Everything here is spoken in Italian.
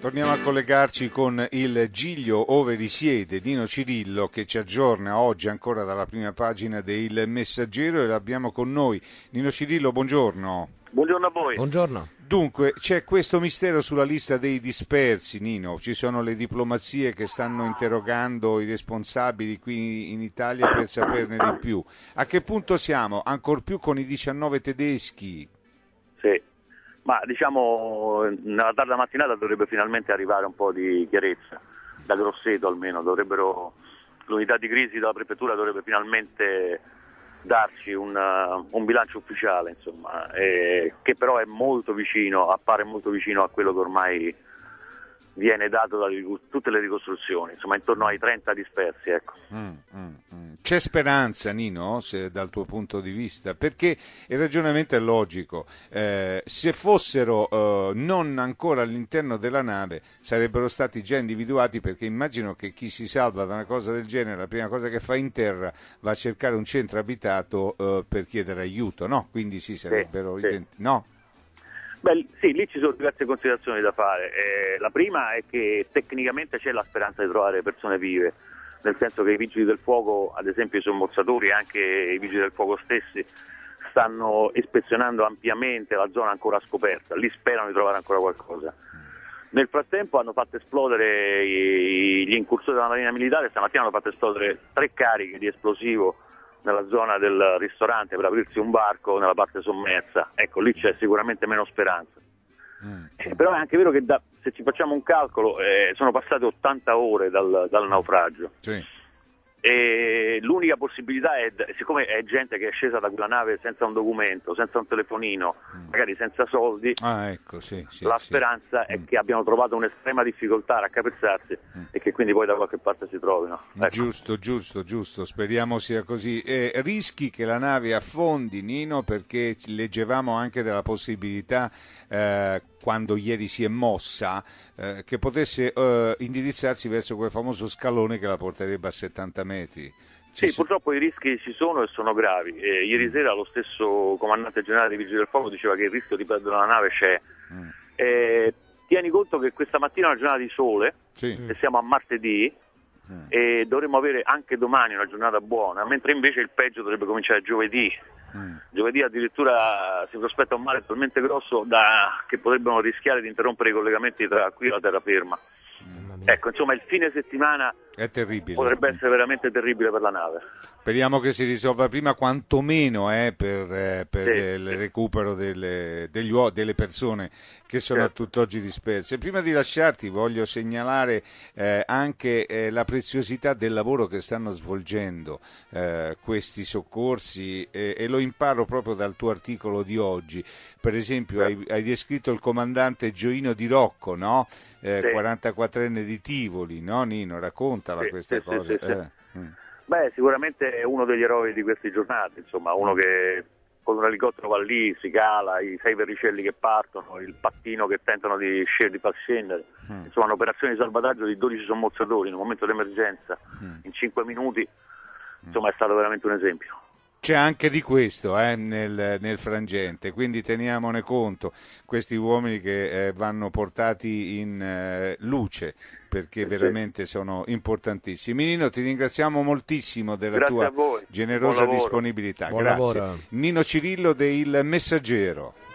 Torniamo a collegarci con il Giglio ove risiede Dino Cirillo che ci aggiorna oggi ancora dalla prima pagina del Messaggero e l'abbiamo con noi. Dino Cirillo, buongiorno. Buongiorno a voi. Buongiorno. Dunque, c'è questo mistero sulla lista dei dispersi, Nino. Ci sono le diplomazie che stanno interrogando i responsabili qui in Italia per saperne di più. A che punto siamo? Ancor più con i 19 tedeschi. Sì. Ma diciamo nella tarda mattinata dovrebbe finalmente arrivare un po' di chiarezza, da Grosseto almeno, dovrebbero, l'unità di crisi della prefettura dovrebbe finalmente darci un, un bilancio ufficiale, insomma, eh, che però è molto vicino, appare molto vicino a quello che ormai viene dato da tutte le ricostruzioni, insomma intorno ai 30 dispersi. Ecco. Mm, mm, mm. C'è speranza Nino, se, dal tuo punto di vista, perché il ragionamento è logico, eh, se fossero eh, non ancora all'interno della nave sarebbero stati già individuati perché immagino che chi si salva da una cosa del genere, la prima cosa che fa in terra va a cercare un centro abitato eh, per chiedere aiuto, no? Quindi sì, sarebbero sì, identi- sì. No? Beh, sì, lì ci sono diverse considerazioni da fare. Eh, la prima è che tecnicamente c'è la speranza di trovare persone vive, nel senso che i vigili del fuoco, ad esempio i sommozzatori e anche i vigili del fuoco stessi, stanno ispezionando ampiamente la zona ancora scoperta, lì sperano di trovare ancora qualcosa. Nel frattempo hanno fatto esplodere gli incursori della Marina Militare, stamattina hanno fatto esplodere tre cariche di esplosivo nella zona del ristorante per aprirsi un barco nella parte sommersa. Ecco, lì c'è sicuramente meno speranza. Eh. eh, però è anche vero che da, se ci facciamo un calcolo eh, sono passate 80 ore dal, dal naufragio. Sì. E l'unica possibilità è, siccome è gente che è scesa da quella nave senza un documento, senza un telefonino, mm. magari senza soldi, ah, ecco, sì, sì, la sì. speranza è mm. che abbiano trovato un'estrema difficoltà a raccapezzarsi mm. e che quindi poi da qualche parte si trovino. Ecco. Giusto, giusto, giusto, speriamo sia così. Eh, rischi che la nave affondi, Nino, perché leggevamo anche della possibilità... Eh, quando ieri si è mossa, eh, che potesse eh, indirizzarsi verso quel famoso scalone che la porterebbe a 70 metri. Ci sì, so... purtroppo i rischi ci sono e sono gravi. Eh, ieri mm. sera lo stesso comandante generale dei Vigili del Fuoco diceva che il rischio di perdere la nave c'è. Mm. Eh, tieni conto che questa mattina è una giornata di sole, sì. e siamo a martedì, eh. e dovremmo avere anche domani una giornata buona, mentre invece il peggio dovrebbe cominciare giovedì. Eh. Giovedì addirittura si prospetta un mare talmente grosso da... che potrebbero rischiare di interrompere i collegamenti tra qui e la terraferma. Mm. Ecco, insomma, il fine settimana è terribile. Potrebbe essere veramente terribile per la nave. Speriamo che si risolva prima, quantomeno eh, per, eh, per sì, il sì. recupero delle, degli, delle, persone che sono certo. a tutt'oggi disperse. Prima di lasciarti voglio segnalare eh, anche eh, la preziosità del lavoro che stanno svolgendo eh, questi soccorsi e lo imparo proprio dal tuo articolo di oggi. Per esempio certo. hai, hai, descritto il comandante Gioino Di Rocco, no? Eh, sì. 44enne di Tivoli, no Nino? Racconta raccontala sì, questa sì, cosa. Eh. Mm. Beh, sicuramente è uno degli eroi di queste giornate, insomma, uno che con un elicottero va lì, si cala, i sei verricelli che partono, il pattino che tentano di, sc- di far scendere, mm. insomma un'operazione di salvataggio di 12 sommozzatori in un momento d'emergenza, mm. in 5 minuti, mm. insomma è stato veramente un esempio c'è anche di questo eh, nel, nel, frangente, quindi teniamone conto, questi uomini che eh, vanno portati in eh, luce perché eh veramente sono importantissimi. Nino, ti ringraziamo moltissimo della Grazie tua generosa Buon disponibilità. Buon Grazie. Lavoro. Nino Cirillo del Messaggero.